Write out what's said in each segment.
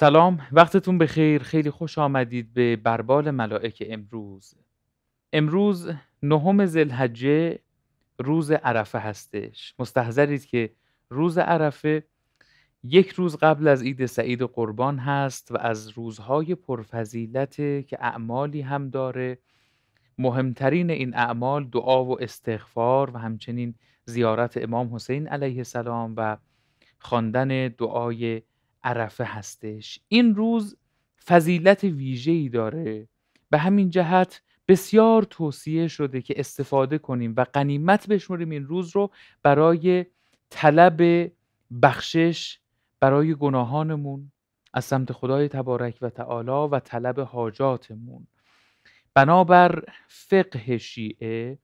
سلام وقتتون بخیر خیلی خوش آمدید به بربال ملائک امروز امروز نهم زلحجه روز عرفه هستش مستحضرید که روز عرفه یک روز قبل از عید سعید قربان هست و از روزهای پرفضیلت که اعمالی هم داره مهمترین این اعمال دعا و استغفار و همچنین زیارت امام حسین علیه السلام و خواندن دعای عرفه هستش این روز فضیلت ویژه‌ای داره به همین جهت بسیار توصیه شده که استفاده کنیم و قنیمت بشماریم این روز رو برای طلب بخشش برای گناهانمون از سمت خدای تبارک و تعالی و طلب حاجاتمون بنابر فقه شیعه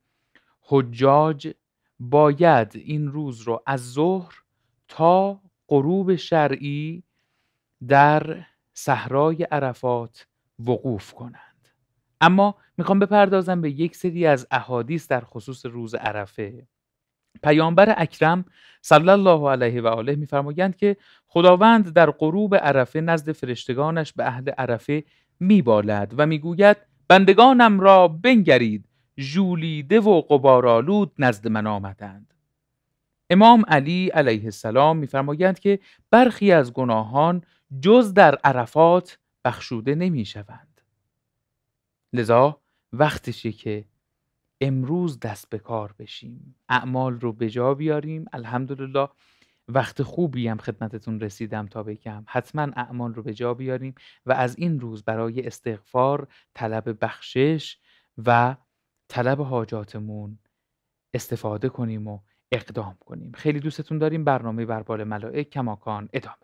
حجاج باید این روز رو از ظهر تا غروب شرعی در صحرای عرفات وقوف کنند اما میخوام بپردازم به یک سری از احادیث در خصوص روز عرفه پیامبر اکرم صلی الله علیه و آله میفرمایند که خداوند در غروب عرفه نزد فرشتگانش به عهد عرفه میبالد و میگوید بندگانم را بنگرید جولیده و قبارالود نزد من آمدند امام علی علیه السلام میفرمایند که برخی از گناهان جز در عرفات بخشوده نمی شوند. لذا وقتشه که امروز دست به کار بشیم اعمال رو به جا بیاریم الحمدلله وقت خوبی هم خدمتتون رسیدم تا بگم حتما اعمال رو به جا بیاریم و از این روز برای استغفار طلب بخشش و طلب حاجاتمون استفاده کنیم و اقدام کنیم خیلی دوستتون داریم برنامه بربال ملائک کماکان ادامه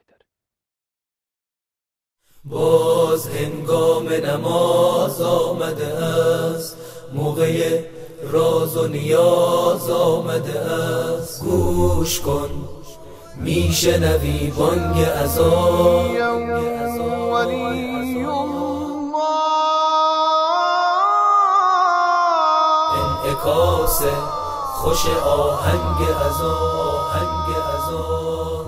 باز هنگام نماز آمده است موقع راز و نیاز آمده است گوش کن میشنوی بانگ از انعکاس خوش آهنگ از آهنگ از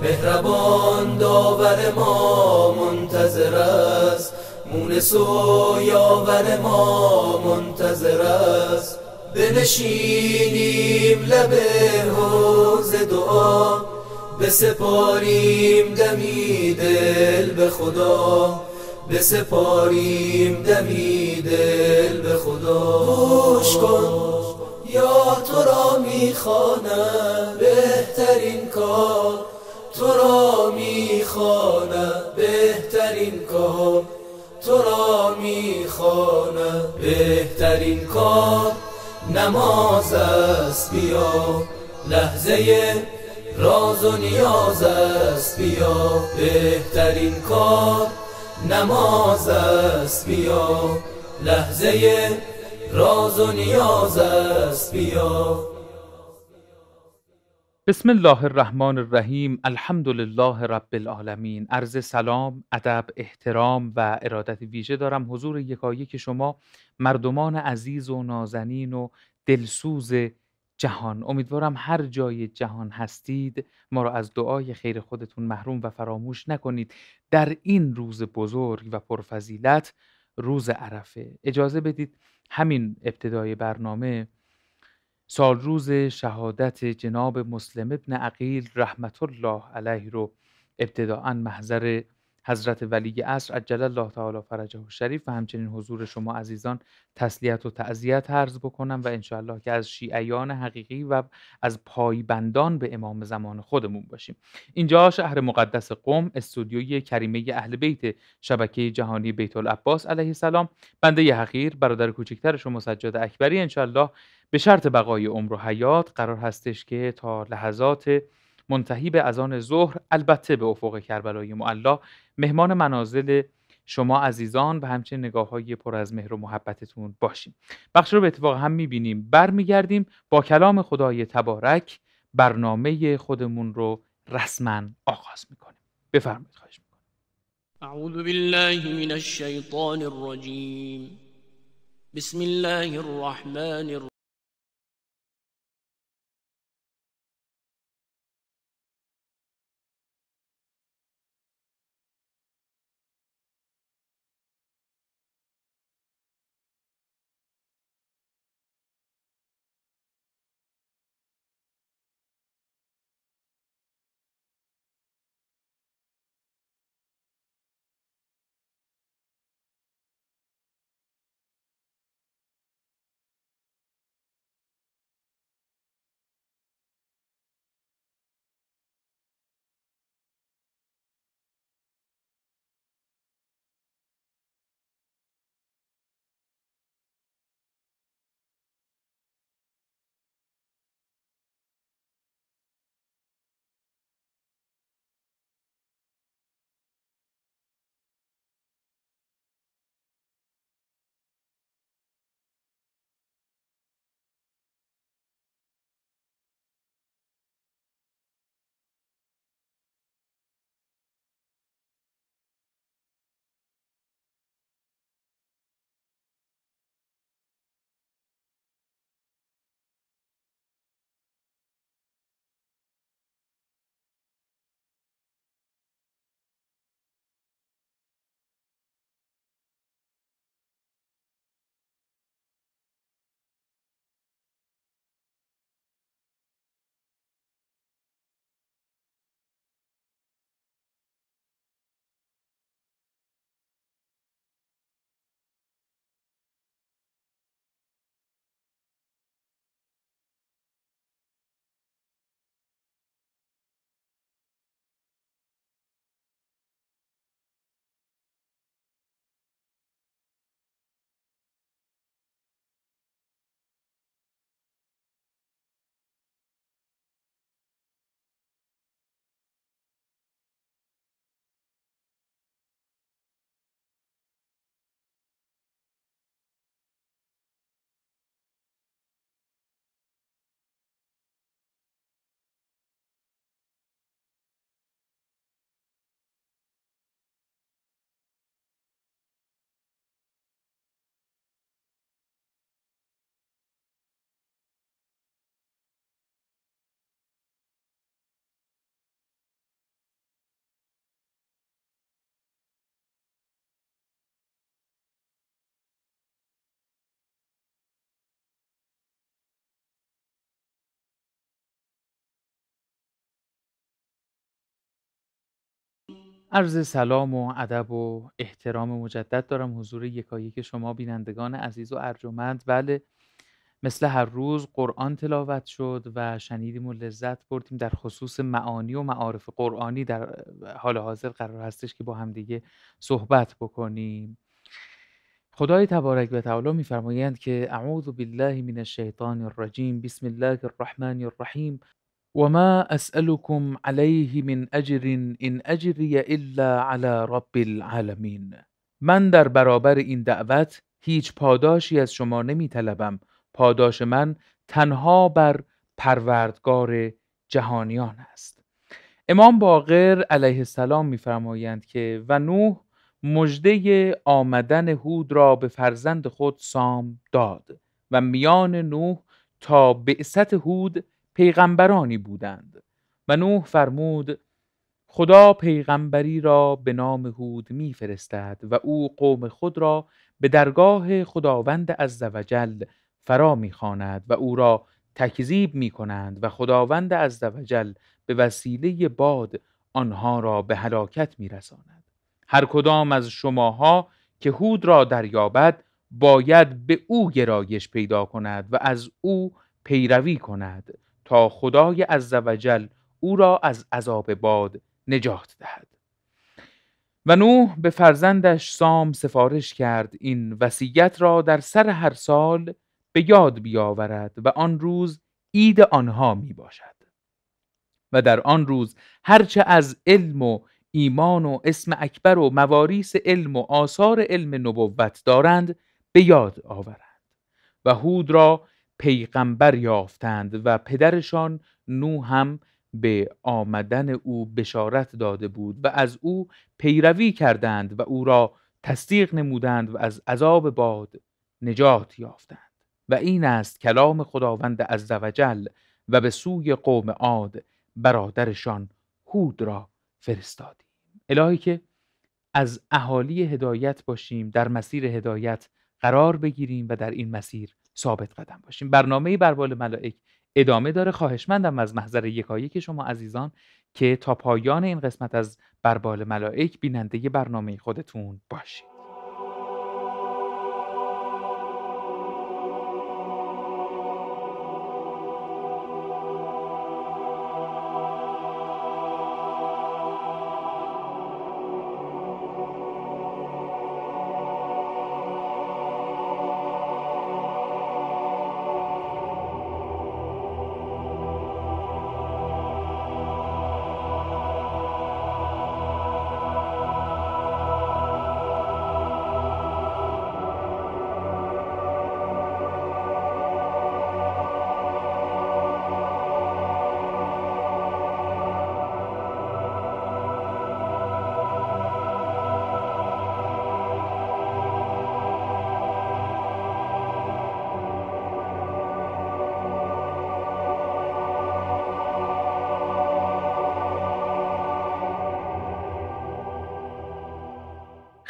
مهربان داور ما منتظر است مونس و یاور ما منتظر است بنشینیم لب حوز دعا بسپاریم دمی دل به خدا بسپاریم دمی دل به خدا گوش کن تو را میخوانم بهترین کار تو را میخوانم بهترین کار تو را میخوانم بهترین کار نماز است بیا لحظه راز و نیاز است بیا بهترین کار نماز است بیا لحظه راز و نیاز است بیا بسم الله الرحمن الرحیم الحمد لله رب العالمین عرض سلام ادب احترام و ارادت ویژه دارم حضور یکایی که شما مردمان عزیز و نازنین و دلسوز جهان امیدوارم هر جای جهان هستید ما را از دعای خیر خودتون محروم و فراموش نکنید در این روز بزرگ و پرفضیلت روز عرفه اجازه بدید همین ابتدای برنامه سال روز شهادت جناب مسلم ابن عقیل رحمت الله علیه رو ابتداعا محضر حضرت ولی اصر عجل الله تعالی فرجه و شریف و همچنین حضور شما عزیزان تسلیت و تعذیت عرض بکنم و انشاءالله که از شیعیان حقیقی و از پایبندان به امام زمان خودمون باشیم اینجا شهر مقدس قوم استودیوی کریمه اهل بیت شبکه جهانی بیت العباس علیه السلام بنده حقیر برادر کوچکتر شما سجاد اکبری انشاءالله به شرط بقای عمر و حیات قرار هستش که تا لحظات منتهی به اذان ظهر البته به افق کربلای معلا مهمان منازل شما عزیزان و همچنین نگاه های پر از مهر و محبتتون باشیم بخش رو به اتفاق هم میبینیم برمیگردیم با کلام خدای تبارک برنامه خودمون رو رسما آغاز میکنیم بفرمایید خواهش میکنم اعوذ بالله من الشیطان الرجیم بسم الله الرحمن الرحیم عرض سلام و ادب و احترام مجدد دارم حضور یکایک شما بینندگان عزیز و ارجمند بله مثل هر روز قرآن تلاوت شد و شنیدیم و لذت بردیم در خصوص معانی و معارف قرآنی در حال حاضر قرار هستش که با همدیگه صحبت بکنیم خدای تبارک و تعالی میفرمایند که اعوذ بالله من الشیطان الرجیم بسم الله الرحمن الرحیم وما اسالکم علیه من اجر ان اجری الا علی رب العالمین من در برابر این دعوت هیچ پاداشی از شما نمی طلبم. پاداش من تنها بر پروردگار جهانیان است امام باقر علیه السلام میفرمایند که و نوح مجده آمدن هود را به فرزند خود سام داد و میان نوح تا بعثت هود پیغمبرانی بودند و نوح فرمود خدا پیغمبری را به نام هود میفرستد و او قوم خود را به درگاه خداوند عزوجل فرا میخواند و او را تکذیب می کنند و خداوند عزوجل به وسیله باد آنها را به هلاکت می رساند. هر کدام از شماها که هود را دریابد باید به او گرایش پیدا کند و از او پیروی کند تا خدای عزوجل او را از عذاب باد نجات دهد و نوح به فرزندش سام سفارش کرد این وصیت را در سر هر سال به یاد بیاورد و آن روز عید آنها می باشد و در آن روز هرچه از علم و ایمان و اسم اکبر و مواریس علم و آثار علم نبوت دارند به یاد آورند و هود را پیغمبر یافتند و پدرشان نو هم به آمدن او بشارت داده بود و از او پیروی کردند و او را تصدیق نمودند و از عذاب باد نجات یافتند و این است کلام خداوند از عزوجل و به سوی قوم عاد برادرشان حود را فرستادیم الهی که از اهالی هدایت باشیم در مسیر هدایت قرار بگیریم و در این مسیر ثابت قدم باشیم برنامه بر بال ملائک ادامه داره خواهشمندم از محضر یکایی که شما عزیزان که تا پایان این قسمت از بربال ملائک بیننده برنامه خودتون باشید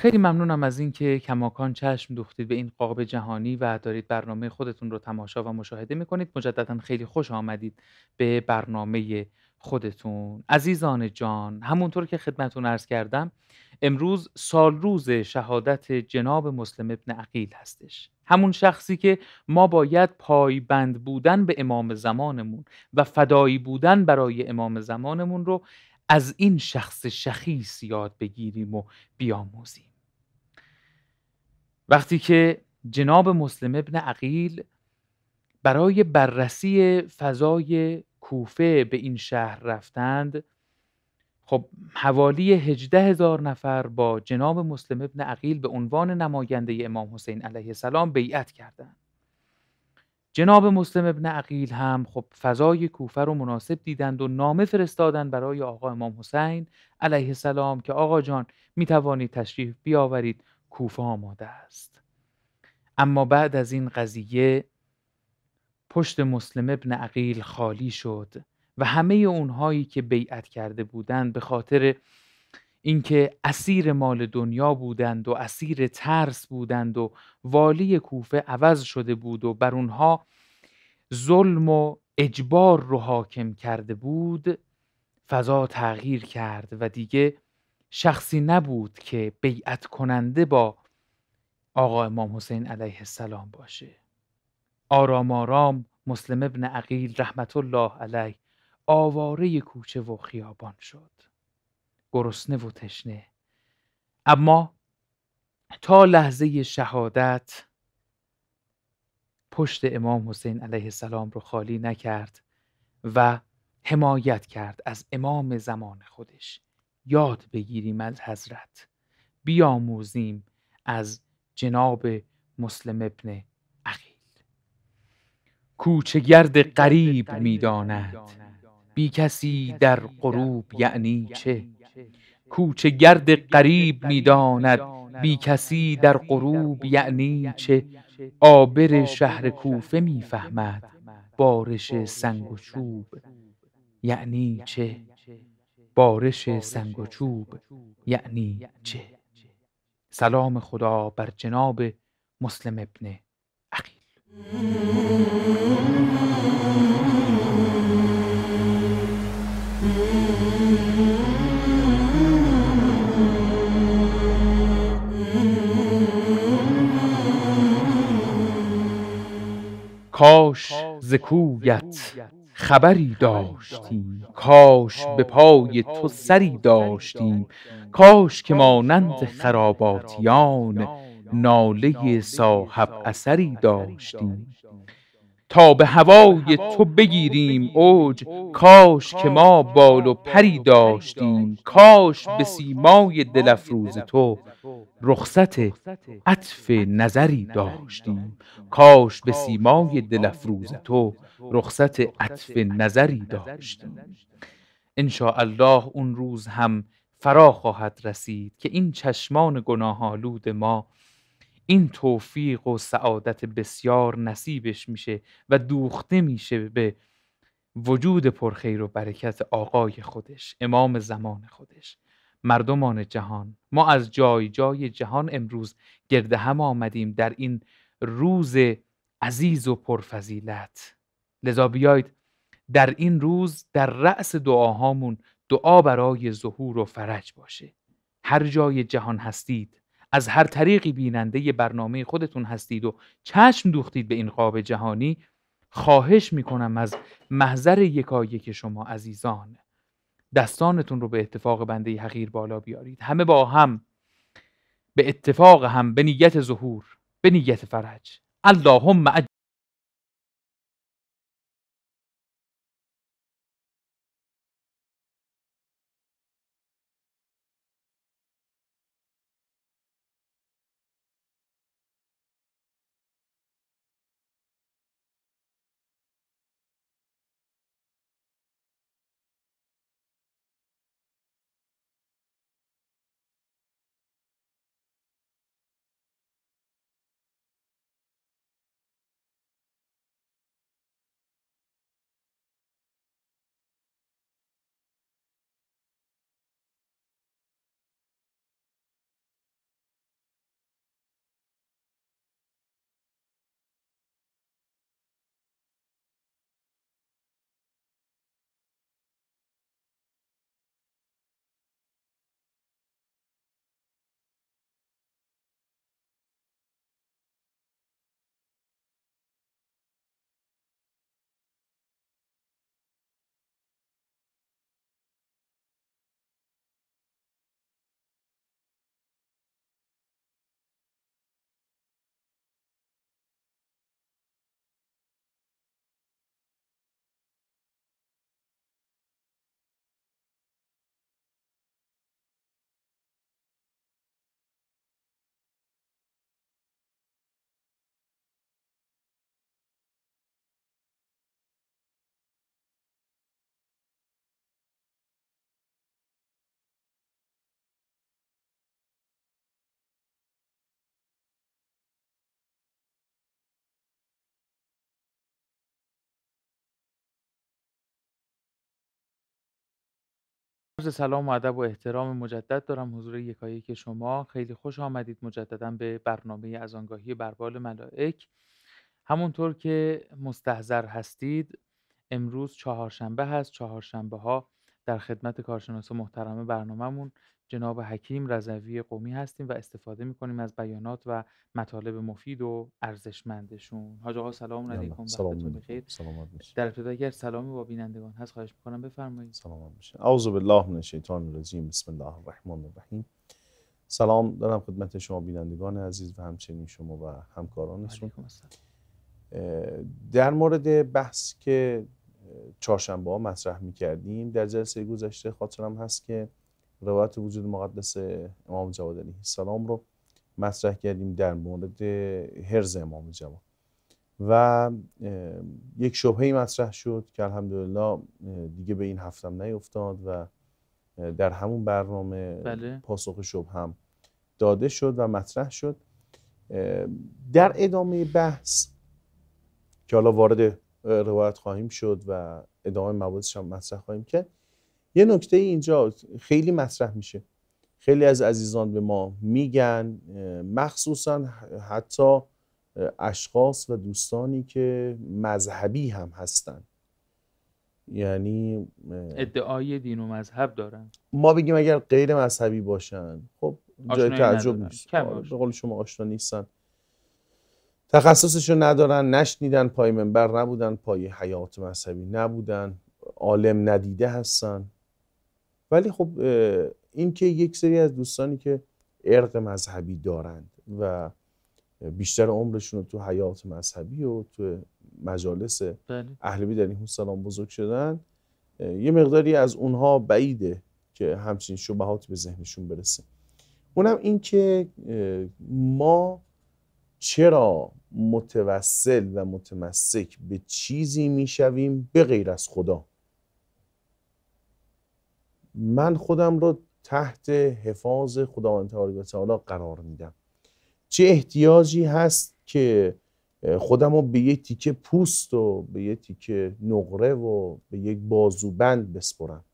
خیلی ممنونم از اینکه کماکان چشم دوختید به این قاب جهانی و دارید برنامه خودتون رو تماشا و مشاهده میکنید مجددا خیلی خوش آمدید به برنامه خودتون عزیزان جان همونطور که خدمتون ارز کردم امروز روز شهادت جناب مسلم ابن عقیل هستش همون شخصی که ما باید پایبند بودن به امام زمانمون و فدایی بودن برای امام زمانمون رو از این شخص شخیص یاد بگیریم و بیاموزیم وقتی که جناب مسلم ابن عقیل برای بررسی فضای کوفه به این شهر رفتند خب حوالی هجده هزار نفر با جناب مسلم ابن عقیل به عنوان نماینده امام حسین علیه السلام بیعت کردند جناب مسلم ابن عقیل هم خب فضای کوفه رو مناسب دیدند و نامه فرستادند برای آقا امام حسین علیه السلام که آقا جان می توانید تشریف بیاورید کوفه آماده است اما بعد از این قضیه پشت مسلم ابن عقیل خالی شد و همه اونهایی که بیعت کرده بودند به خاطر اینکه اسیر مال دنیا بودند و اسیر ترس بودند و والی کوفه عوض شده بود و بر اونها ظلم و اجبار رو حاکم کرده بود فضا تغییر کرد و دیگه شخصی نبود که بیعت کننده با آقا امام حسین علیه السلام باشه آرام آرام مسلم ابن عقیل رحمت الله علیه آواره کوچه و خیابان شد گرسنه و تشنه اما تا لحظه شهادت پشت امام حسین علیه السلام رو خالی نکرد و حمایت کرد از امام زمان خودش یاد بگیریم از حضرت بیاموزیم از جناب مسلم ابن عقیل کوچه گرد قریب میداند بی کسی در غروب یعنی چه کوچه گرد قریب میداند بی کسی در غروب یعنی چه آبر شهر کوفه میفهمد بارش سنگ و چوب یعنی چه بارش سنگ و چوب یعنی, یعنی چه سلام خدا بر جناب مسلم ابن عقیل کاش زکویت خبری داشتیم کاش به پای تو سری داشتیم کاش که مانند خراباتیان ناله صاحب اثری داشتیم تا به هوای تو بگیریم اوج کاش که ما بال و پری داشتیم کاش به سیمای دلفروز تو رخصت عطف نظری داشتیم کاش به سیمای دلفروز تو رخصت عطف نظری داشتیم ان الله اون روز هم فرا خواهد رسید که این چشمان گناهالود ما این توفیق و سعادت بسیار نصیبش میشه و دوخته میشه به وجود پرخیر و برکت آقای خودش امام زمان خودش مردمان جهان ما از جای جای جهان امروز گرده هم آمدیم در این روز عزیز و پرفضیلت لذا بیایید در این روز در رأس دعاهامون دعا برای ظهور و فرج باشه هر جای جهان هستید از هر طریقی بیننده برنامه خودتون هستید و چشم دوختید به این قاب جهانی خواهش میکنم از محضر یکایک شما عزیزان دستانتون رو به اتفاق بنده حقیر بالا بیارید همه با هم به اتفاق هم به نیت ظهور به نیت فرج اللهم عرض سلام و ادب و احترام مجدد دارم حضور یکایک که شما خیلی خوش آمدید مجددا به برنامه از آنگاهی بربال ملائک همونطور که مستحضر هستید امروز چهارشنبه هست چهارشنبه ها در خدمت کارشناس محترم برنامهمون جناب حکیم رضوی قومی هستیم و استفاده می کنیم از بیانات و مطالب مفید و ارزشمندشون حاج آقا سلام علیکم سلام بخیر در ابتدا اگر سلامی با بینندگان هست خواهش میکنم بفرمایید سلام بشه اعوذ بالله من الشیطان الرجیم بسم الله الرحمن الرحیم سلام دارم خدمت شما بینندگان عزیز و همچنین شما و همکارانتون در مورد بحث که چهارشنبه ها مطرح کردیم در جلسه گذشته خاطرم هست که روایت وجود مقدس امام جواد علیه السلام رو مطرح کردیم در مورد حرز امام جواد و یک شبهی مطرح شد که الحمدلله دیگه به این هفتم نیفتاد و در همون برنامه بله. پاسخ شبه هم داده شد و مطرح شد در ادامه بحث که حالا وارد روایت خواهیم شد و ادامه مبادش هم مطرح خواهیم کرد یه نکته اینجا خیلی مطرح میشه خیلی از عزیزان به ما میگن مخصوصا حتی اشخاص و دوستانی که مذهبی هم هستن یعنی ادعای دین و مذهب دارن ما بگیم اگر غیر مذهبی باشن خب جای تعجب نیست آره، به قول شما آشنا نیستن تخصصشو ندارن نشنیدن پای منبر نبودن پای حیات مذهبی نبودن عالم ندیده هستن ولی خب این که یک سری از دوستانی که ارق مذهبی دارند و بیشتر عمرشون رو تو حیات مذهبی و تو مجالس بله. اهل بیت این سلام بزرگ شدن یه مقداری از اونها بعیده که همچین شبهات به ذهنشون برسه اونم این که ما چرا متوسل و متمسک به چیزی میشویم به غیر از خدا من خودم رو تحت حفاظ خداوند تعالی قرار میدم چه احتیاجی هست که خودم رو به یک تیکه پوست و به یک تیکه نقره و به یک بازوبند بسپرم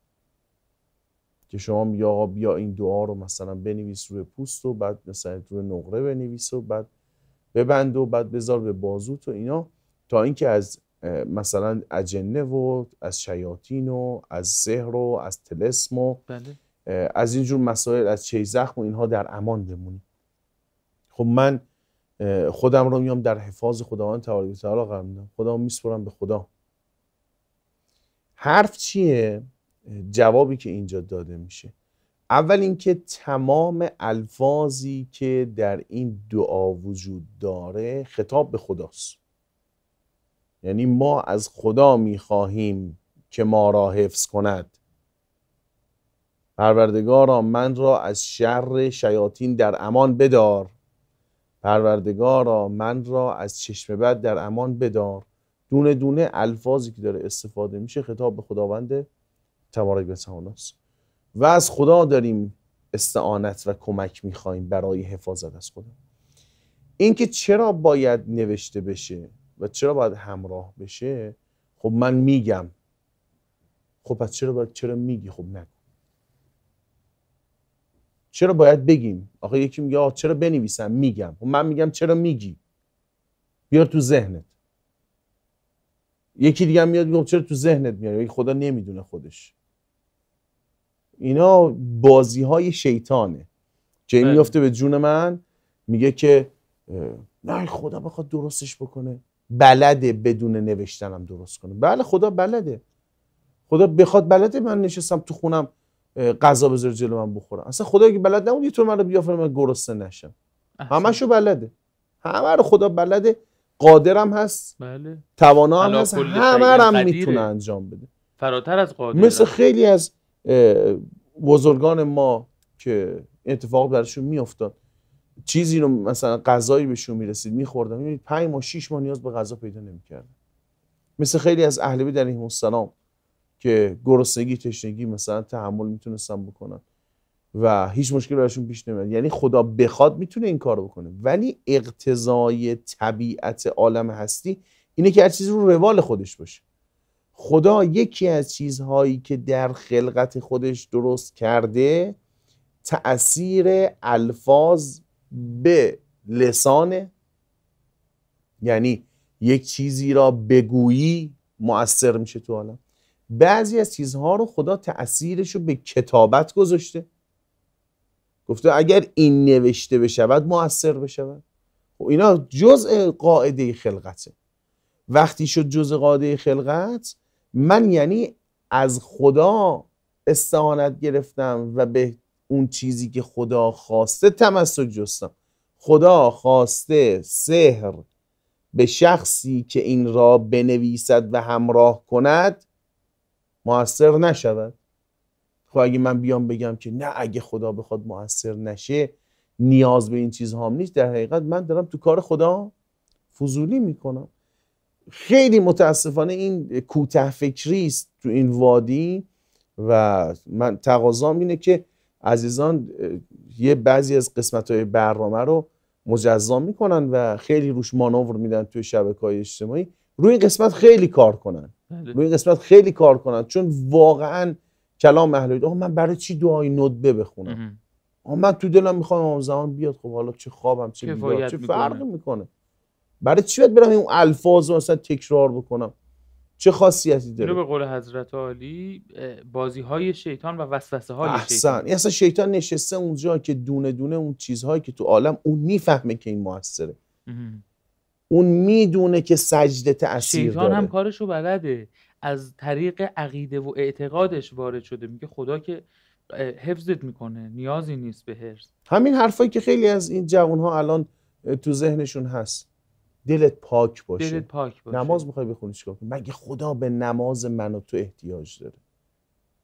که شما یا بیا این دعا رو مثلا بنویس روی پوست و بعد مثلا روی نقره بنویس و بعد ببند و بعد بذار به بازوت و اینا تا اینکه از مثلا اجنه و از شیاطین و از سحر و از تلسم و بله. از اینجور مسائل از چه زخم و اینها در امان بمونیم خب من خودم رو میام در حفاظ خداوند تعالی تعالی قرار میدم خودم میسپرم به خدا حرف چیه جوابی که اینجا داده میشه اول اینکه تمام الفاظی که در این دعا وجود داره خطاب به خداست یعنی ما از خدا میخواهیم که ما را حفظ کند پروردگارا من را از شر شیاطین در امان بدار پروردگارا من را از چشم بد در امان بدار دونه دونه الفاظی که داره استفاده میشه خطاب به خداوند تبارک و است و از خدا داریم استعانت و کمک میخواهیم برای حفاظت از خدا اینکه چرا باید نوشته بشه و چرا باید همراه بشه خب من میگم خب پس چرا باید چرا میگی خب نگو چرا باید بگیم آقا یکی میگه آه چرا بنویسم میگم خب من میگم چرا میگی بیار تو ذهنت یکی دیگه میاد میگم خب چرا تو ذهنت میاری خدا نمیدونه خودش اینا بازی های شیطانه این بله. میفته به جون من میگه که نه خدا بخواد درستش بکنه بلده بدون نوشتنم درست کنه بله خدا بلده خدا بخواد بلده من نشستم تو خونم غذا بذاره جلو من بخورم اصلا خدا اگه بلد نبود تو منو من رو بیافره من گرسنه نشم شو بلده همه رو خدا بلده قادرم هست بله. توانا هم هست همه هم میتونه انجام بده فراتر از قادر مثل خیلی از بزرگان ما که اتفاق برشون میافتاد چیزی رو مثلا غذایی بهشون میرسید میخوردن میبینید پنج ماه شیش ماه نیاز به غذا پیدا نمیکرد مثل خیلی از اهل بیت علیهم السلام که گرسنگی تشنگی مثلا تحمل میتونستن بکنن و هیچ مشکلی براشون پیش نمیاد یعنی خدا بخواد میتونه این کار بکنه ولی اقتضای طبیعت عالم هستی اینه که هر چیزی رو روال خودش باشه خدا یکی از چیزهایی که در خلقت خودش درست کرده تأثیر الفاظ به لسانه یعنی یک چیزی را بگویی مؤثر میشه تو عالم بعضی از چیزها رو خدا تأثیرش رو به کتابت گذاشته گفته اگر این نوشته بشود مؤثر بشود خب اینا جزء قاعده خلقته وقتی شد جزء قاعده خلقت من یعنی از خدا استعانت گرفتم و به اون چیزی که خدا خواسته تمسک جستم خدا خواسته سحر به شخصی که این را بنویسد و همراه کند موثر نشود خب اگه من بیام بگم که نه اگه خدا بخواد موثر نشه نیاز به این چیز هم نیست در حقیقت من دارم تو کار خدا فضولی میکنم خیلی متاسفانه این کوته فکری است تو این وادی و من تقاضام اینه که عزیزان یه بعضی از قسمت های برنامه رو مجزا میکنن و خیلی روش مانور میدن توی شبکه های اجتماعی روی این قسمت خیلی کار کنن بله. روی قسمت خیلی کار کنن چون واقعا کلام اهل آه من برای چی دعای ندبه بخونم آه من تو دلم میخوام اون زمان بیاد خب حالا چه خوابم چه بیاد چه فرقی میکنه برای چی باید برم اون الفاظ رو مثلا تکرار بکنم چه خاصیتی داره به قول حضرت علی بازی های شیطان و وسوسه های احسن. شیطان اصلا شیطان نشسته اونجا که دونه دونه اون چیزهایی که تو عالم اون میفهمه که این موثره اون میدونه که سجده تاثیر شیطان داره. هم کارشو بلده از طریق عقیده و اعتقادش وارد شده میگه خدا که حفظت میکنه نیازی نیست به حفظ همین حرفایی که خیلی از این جوان ها الان تو ذهنشون هست دلت پاک باشه نماز میخوای بخونی چیکار کنی مگه خدا به نماز من و تو احتیاج داره این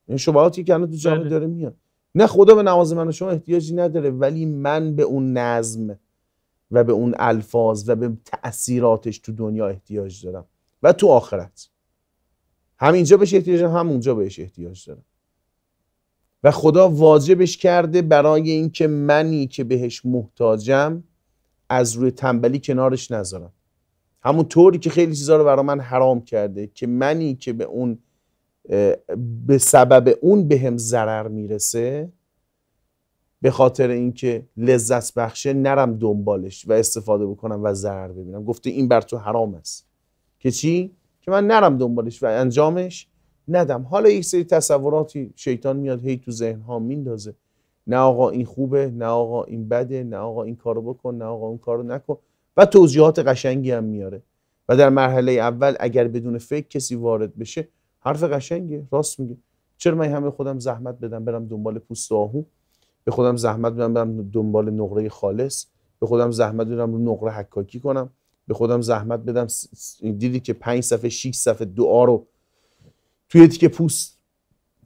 یعنی شبهاتی که الان تو جامعه بله. داره میاد نه خدا به نماز من و شما احتیاجی نداره ولی من به اون نظم و به اون الفاظ و به تاثیراتش تو دنیا احتیاج دارم و تو آخرت همینجا بهش احتیاج دارم هم اونجا بهش احتیاج دارم و خدا واجبش کرده برای اینکه منی که بهش محتاجم از روی تنبلی کنارش نذارم همون طوری که خیلی چیزا رو برای من حرام کرده که منی که به اون به سبب اون به هم ضرر میرسه به خاطر اینکه لذت بخشه نرم دنبالش و استفاده بکنم و ضرر ببینم گفته این بر تو حرام است که چی که من نرم دنبالش و انجامش ندم حالا یک سری تصوراتی شیطان میاد هی تو ذهن ها میندازه نه آقا این خوبه نه آقا این بده نه آقا این کارو بکن نه آقا اون کارو نکن و توضیحات قشنگی هم میاره و در مرحله اول اگر بدون فکر کسی وارد بشه حرف قشنگه راست میگه چرا من همه خودم زحمت بدم برم دنبال پوست آهو به خودم زحمت بدم برم دنبال نقره خالص به خودم زحمت بدم رو نقره حکاکی کنم به خودم زحمت بدم دیدی که پنج صفحه 6 صفحه دعا رو توی تیکه پوست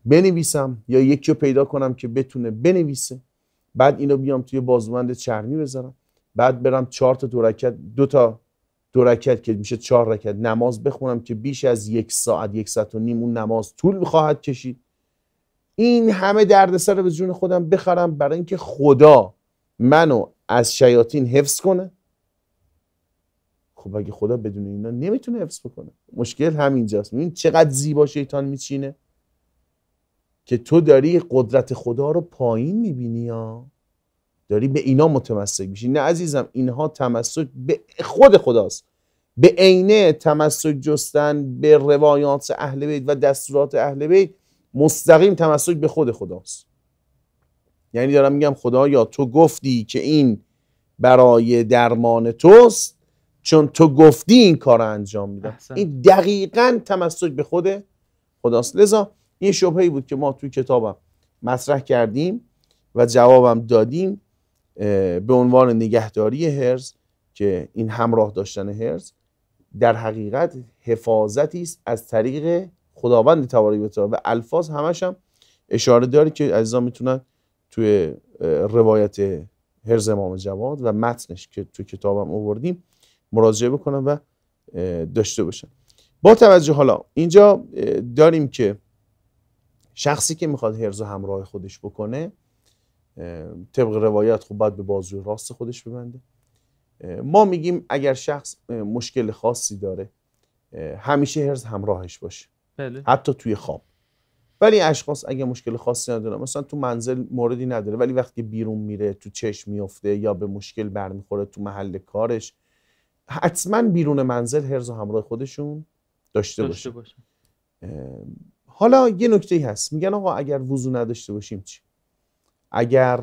بنویسم یا یکی رو پیدا کنم که بتونه بنویسه بعد اینو بیام توی بازوند چرمی بذارم بعد برم چهار تا دو رکت دو تا دو که میشه چهار رکت نماز بخونم که بیش از یک ساعت یک ساعت و نیم اون نماز طول خواهد کشید این همه دردسر رو به جون خودم بخرم برای اینکه خدا منو از شیاطین حفظ کنه خب اگه خدا بدون اینا نمیتونه حفظ بکنه مشکل همینجاست این چقدر زیبا شیطان میچینه که تو داری قدرت خدا رو پایین میبینی یا داری به اینا متمسک میشی نه عزیزم اینها تمسک به خود خداست به عینه تمسک جستن به روایات اهل بیت و دستورات اهل بیت مستقیم تمسک به خود خداست یعنی دارم میگم خدا یا تو گفتی که این برای درمان توست چون تو گفتی این کار انجام میدم این دقیقا تمسک به خود خداست لذا این شبهه بود که ما توی کتابم مطرح کردیم و جوابم دادیم به عنوان نگهداری هرز که این همراه داشتن هرز در حقیقت حفاظتی است از طریق خداوند تبارک و تعالی و الفاظ همش هم اشاره داره که عزیزان میتونن توی روایت هرز امام جواد و متنش که تو کتابم آوردیم مراجعه بکنن و داشته باشن با توجه حالا اینجا داریم که شخصی که میخواد هرز همراه خودش بکنه طبق روایت خب باید به بازوی راست خودش ببنده ما میگیم اگر شخص مشکل خاصی داره همیشه هرز همراهش باشه بله. حتی توی خواب ولی اشخاص اگه مشکل خاصی نداره مثلا تو منزل موردی نداره ولی وقتی بیرون میره تو چشم میفته یا به مشکل برمیخوره تو محل کارش حتما بیرون منزل هرز همراه خودشون داشته, داشته باشه, باشه. حالا یه نکته هست میگن آقا اگر وضو نداشته باشیم چی اگر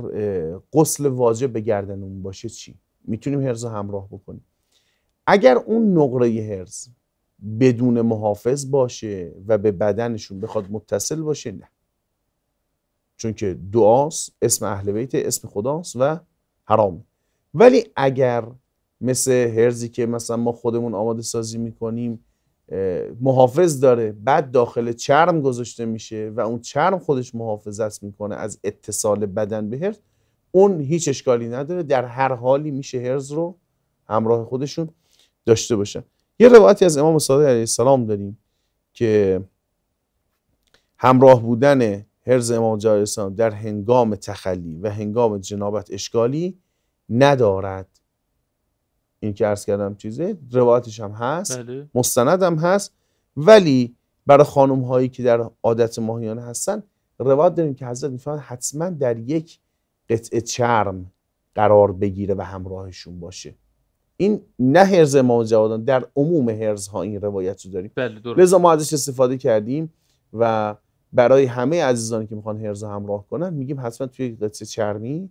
قسل واجب به گردنمون باشه چی میتونیم هرز همراه بکنیم اگر اون نقره هرز بدون محافظ باشه و به بدنشون بخواد متصل باشه نه چون که دعاست اسم اهل بیت اسم خداست و حرام ولی اگر مثل هرزی که مثلا ما خودمون آماده سازی میکنیم محافظ داره بعد داخل چرم گذاشته میشه و اون چرم خودش محافظت میکنه از اتصال بدن به هرز اون هیچ اشکالی نداره در هر حالی میشه هرز رو همراه خودشون داشته باشن یه روایتی از امام صادق علیه السلام داریم که همراه بودن هرز امام در هنگام تخلی و هنگام جنابت اشکالی ندارد این که عرض کردم چیزه روایتش هم هست بله. مستند هم هست ولی برای خانم هایی که در عادت ماهیانه هستن روایت داریم که حضرت میفهمن حتما در یک قطعه چرم قرار بگیره و همراهشون باشه این نه هرز امام جوادان در عموم هرز ها این روایت رو داریم بله لذا ما ازش استفاده کردیم و برای همه عزیزانی که میخوان هرز همراه کنن میگیم حتما توی قطعه چرمی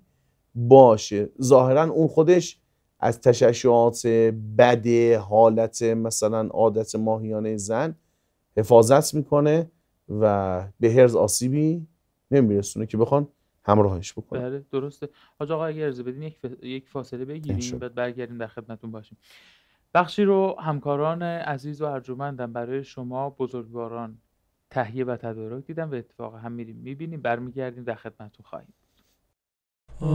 باشه ظاهرا اون خودش از تششعات بد حالت مثلا عادت ماهیانه زن حفاظت میکنه و به هرز آسیبی نمیرسونه که بخوان همراهش بکنه بله درسته حاج آقا اگه ارزه بدین یک, فاصله بگیریم بعد برگردیم در خدمتون باشیم بخشی رو همکاران عزیز و ارجمندم برای شما بزرگواران تهیه و تدارک دیدم و اتفاق هم میریم میبینیم برمیگردیم در خدمتون خواهیم 哦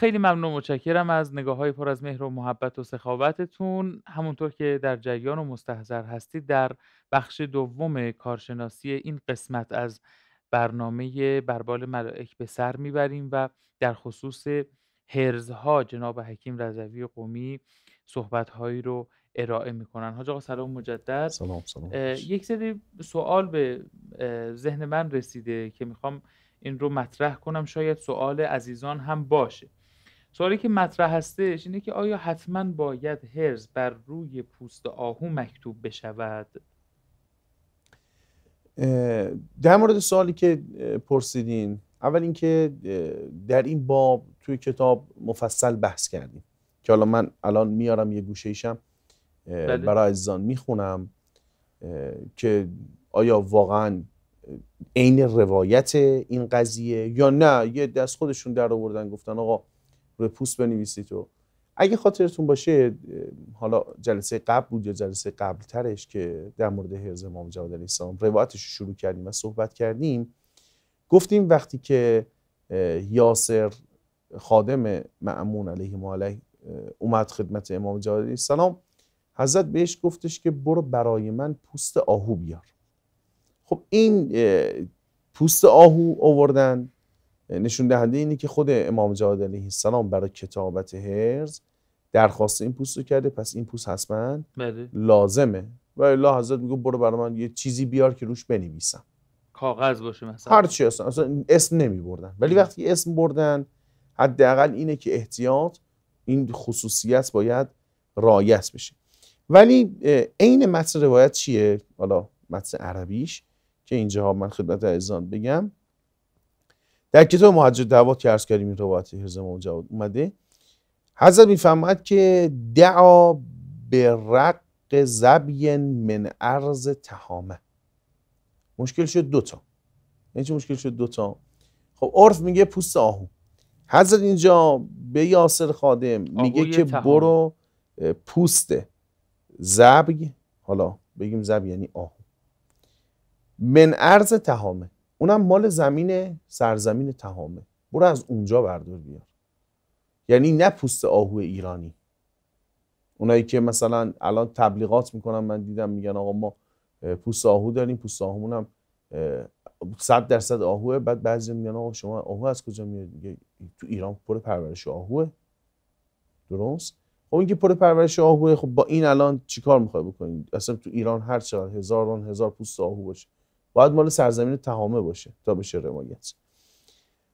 خیلی ممنون متشکرم از نگاه های پر از مهر و محبت و سخاوتتون همونطور که در جریان و مستحضر هستید در بخش دوم کارشناسی این قسمت از برنامه بربال ملائک به سر میبریم و در خصوص هرزها جناب حکیم رضوی قومی صحبت هایی رو ارائه میکنن حاج آقا سلام مجدد سلام سلام یک سری سوال به ذهن من رسیده که میخوام این رو مطرح کنم شاید سوال عزیزان هم باشه سوالی که مطرح هستش اینه که آیا حتما باید هرز بر روی پوست آهو مکتوب بشود در مورد سوالی که پرسیدین اول اینکه در این باب توی کتاب مفصل بحث کردیم که حالا من الان میارم یه گوشه ایشم بله. برای عزیزان میخونم که آیا واقعا عین روایت این قضیه یا نه یه دست خودشون در آوردن گفتن آقا روی پوست بنویسید و اگه خاطرتون باشه حالا جلسه قبل بود یا جلسه قبل ترش که در مورد حرز امام جواد علیه السلام روایتش شروع کردیم و صحبت کردیم گفتیم وقتی که یاسر خادم معمون علیه علیه اومد خدمت امام جواد علیه السلام حضرت بهش گفتش که برو برای من پوست آهو بیار خب این پوست آهو آوردن نشون دهنده اینه که خود امام جواد علیه السلام برای کتابت هرز درخواست این پوست رو کرده پس این پوست حتما بله. لازمه و الله حضرت میگه برو برای من یه چیزی بیار که روش بنویسم کاغذ باشه مثلا هر چی اصلا اسم نمی بردن ولی بله. وقتی اسم بردن حداقل اینه که احتیاط این خصوصیت باید رایت بشه ولی عین متن روایت چیه حالا متن عربیش که اینجا من خدمت عزیزان بگم در کتاب محجد دعوات که عرض کردیم این روایت هرزم جواد اومده حضرت میفهمد که دعا به رق زبین من ارز تهامه مشکل شد دوتا این یعنی چه مشکل شد دوتا خب عرف میگه پوست آهو حضرت اینجا به یاسر خادم میگه که برو پوست زبی حالا بگیم زب یعنی آهو من ارز تهامه اونم مال زمین سرزمین تهامه برو از اونجا بردار بیار یعنی نه پوست آهو ایرانی اونایی که مثلا الان تبلیغات میکنن من دیدم میگن آقا ما پوست آهو داریم پوست آهومون هم صد درصد آهوه بعد بعضی میگن آقا شما آهو از کجا میاد تو ایران پر پرورش آهوه درست خب که پر پرورش آهوه خب با این الان چیکار میخوای بکنید اصلا تو ایران هر چقدر هزاران هزار پوست آهو باشه باید مال سرزمین تهامه باشه تا بشه روایت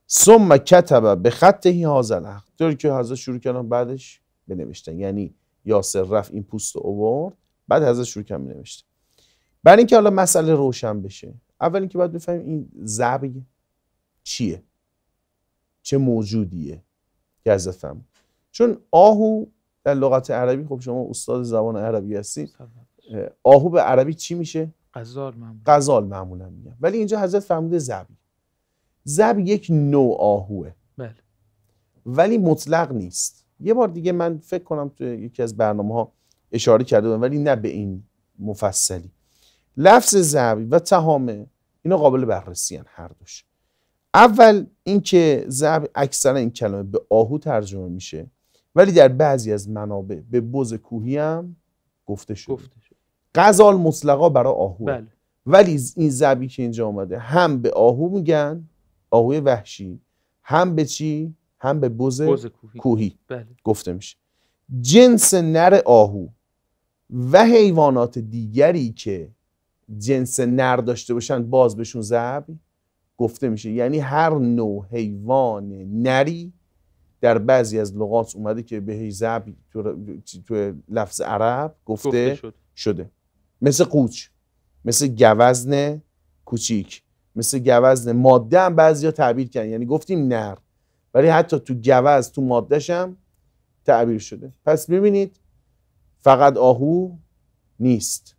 ثم کتب به خط هازل طور که حضرت شروع کردن بعدش بنوشتن یعنی یاسر رفت این پوست آورد بعد حضرت شروع کردن بنوشتن برای اینکه حالا مسئله روشن بشه اول اینکه باید بفهمیم این زبی چیه چه موجودیه که حضرت چون آهو در لغت عربی خب شما استاد زبان عربی هستید آهو به عربی چی میشه غزال معمولا غزال معمولا ولی اینجا حضرت فرموده زب زب یک نوع آهوه بله ولی مطلق نیست یه بار دیگه من فکر کنم تو یکی از برنامه ها اشاره کرده بودم ولی نه به این مفصلی لفظ زبی و تهامه اینا قابل بررسی هن هر دوش اول اینکه زب اکثرا این کلمه به آهو ترجمه میشه ولی در بعضی از منابع به بز کوهی هم گفته شده قزال مطلقا برای آهو بله. ولی این زبی که اینجا آمده هم به آهو میگن آهوی وحشی هم به چی هم به بز, کوهی, بله. گفته میشه جنس نر آهو و حیوانات دیگری که جنس نر داشته باشن باز بهشون زب گفته میشه یعنی هر نوع حیوان نری در بعضی از لغات اومده که به زب تو, لفظ عرب گفته, شده مثل قوچ مثل گوزن کوچیک مثل گوزن ماده هم ها تعبیر کردن یعنی گفتیم نر ولی حتی تو گوز تو ماده هم تعبیر شده پس ببینید فقط آهو نیست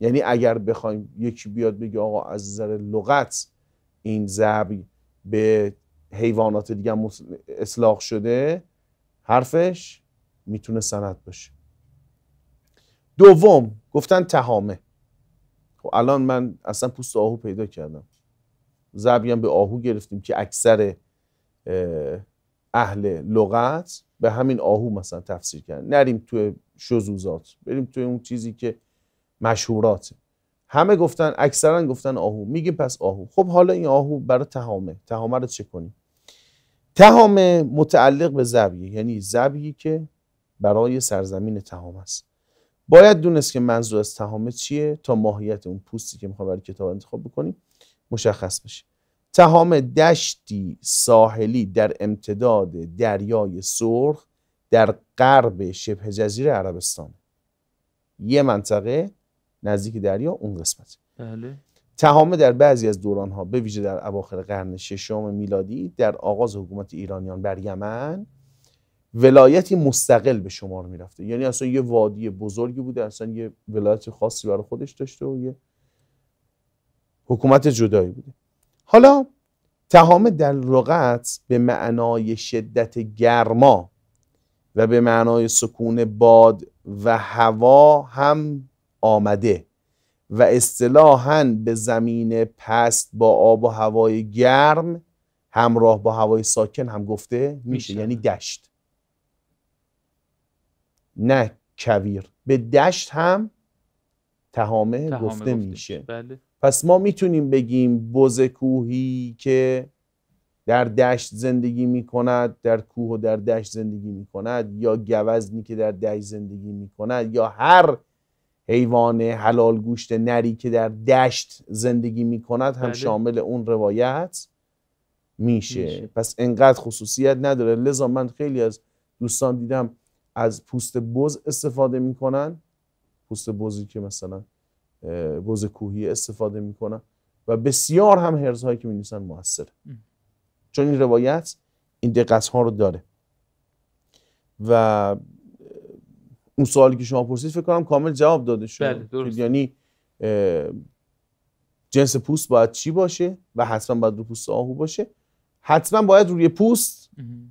یعنی اگر بخوایم یکی بیاد بگه آقا از نظر لغت این زب به حیوانات دیگه اصلاح شده حرفش میتونه سند باشه دوم گفتن تهامه خب الان من اصلا پوست آهو پیدا کردم زبیم به آهو گرفتیم که اکثر اهل لغت به همین آهو مثلا تفسیر کردن نریم توی شزوزات بریم توی اون چیزی که مشهوراته همه گفتن اکثرا گفتن آهو میگیم پس آهو خب حالا این آهو برای تهامه تهامه رو چه کنیم تهامه متعلق به زبیه یعنی زبیه که برای سرزمین تهام است باید دونست که منظور از تهامه چیه تا ماهیت اون پوستی که میخوام برای کتاب انتخاب بکنیم مشخص بشه تهامه دشتی ساحلی در امتداد دریای سرخ در غرب شبه جزیره عربستان یه منطقه نزدیک دریا اون قسمت بله تهامه در بعضی از دورانها به ویژه در اواخر قرن ششم میلادی در آغاز حکومت ایرانیان بر یمن ولایتی مستقل به شمار میرفته یعنی اصلا یه وادی بزرگی بوده اصلا یه ولایت خاصی برای خودش داشته و یه حکومت جدایی بوده حالا تهامه در لغت به معنای شدت گرما و به معنای سکون باد و هوا هم آمده و اصطلاحا به زمین پست با آب و هوای گرم همراه با هوای ساکن هم گفته میشه, میشه. یعنی دشت نه کویر به دشت هم تهامه, گفته, میشه بله. پس ما میتونیم بگیم بز کوهی که در دشت زندگی میکند در کوه و در دشت زندگی میکند یا گوزنی که در دشت زندگی میکند یا هر حیوان حلال گوشت نری که در دشت زندگی میکند هم بله. شامل اون روایت میشه. میشه پس انقدر خصوصیت نداره لذا من خیلی از دوستان دیدم از پوست بز استفاده میکنن پوست بزی که مثلا بز کوهی استفاده میکنن و بسیار هم هرز هایی که نویسن موثره چون این روایت این دقت ها رو داره و اون سوالی که شما پرسید فکر کنم کامل جواب داده شد بله، خب یعنی جنس پوست باید چی باشه و حتما باید رو پوست آهو باشه حتما باید روی پوست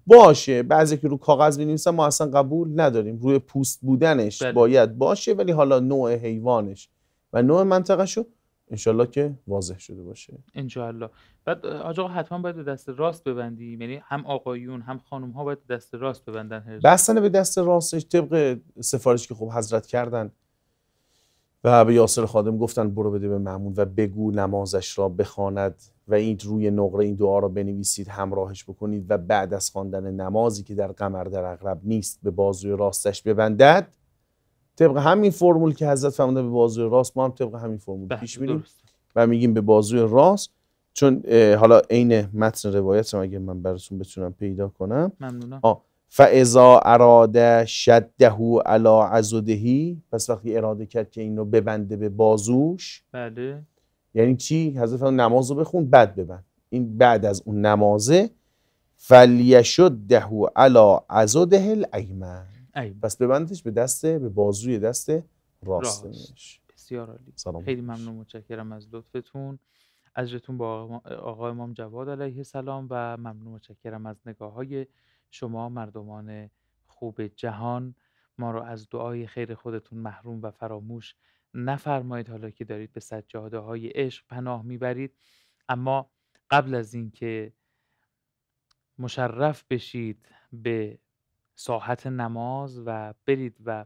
باشه بعضی که رو کاغذ بنویسن ما اصلا قبول نداریم روی پوست بودنش بله. باید باشه ولی حالا نوع حیوانش و نوع منطقهشو انشالله که واضح شده باشه انشالله بعد آجا حتما باید به دست راست ببندی یعنی هم آقایون هم خانم ها باید دست راست ببندن بستن به دست راستش طبق سفارش که خوب حضرت کردن و به یاسر خادم گفتن برو بده به معمون و بگو نمازش را بخواند و این روی نقره این دعا را بنویسید همراهش بکنید و بعد از خواندن نمازی که در قمر در اغرب نیست به بازوی راستش ببندد طبق همین فرمول که حضرت فرمودن به بازوی راست ما هم طبق همین فرمول بله، پیش میریم و میگیم به بازوی راست چون حالا عین متن روایت رو اگه من براتون بتونم پیدا کنم ممنونم آه فعضا اراده شده علا عزدهی پس وقتی اراده کرد که اینو ببنده به بازوش بله یعنی چی حضرت نماز رو بخون بعد ببند این بعد از اون نمازه دهو علا عزده الایمن پس ببندش به دست به بازوی دست راستش بسیار عالی خیلی ممنون متشکرم از لطفتون اجرتون با آقا امام جواد علیه السلام و ممنون متشکرم از نگاه های شما مردمان خوب جهان ما رو از دعای خیر خودتون محروم و فراموش نفرمایید حالا که دارید به سجاده های عشق پناه میبرید اما قبل از اینکه مشرف بشید به ساحت نماز و برید و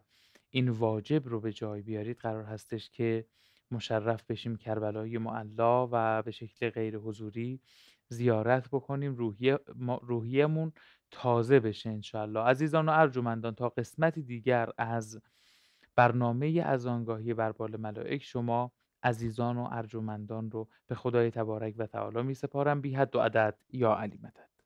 این واجب رو به جای بیارید قرار هستش که مشرف بشیم کربلای معلا و به شکل غیر حضوری زیارت بکنیم روحیمون تازه بشه انشالله عزیزان و ارجمندان تا قسمتی دیگر از برنامه از آنگاهی بر بال ملائک شما عزیزان و ارجمندان رو به خدای تبارک و تعالی می سپارم بی حد و عدد یا علی مدد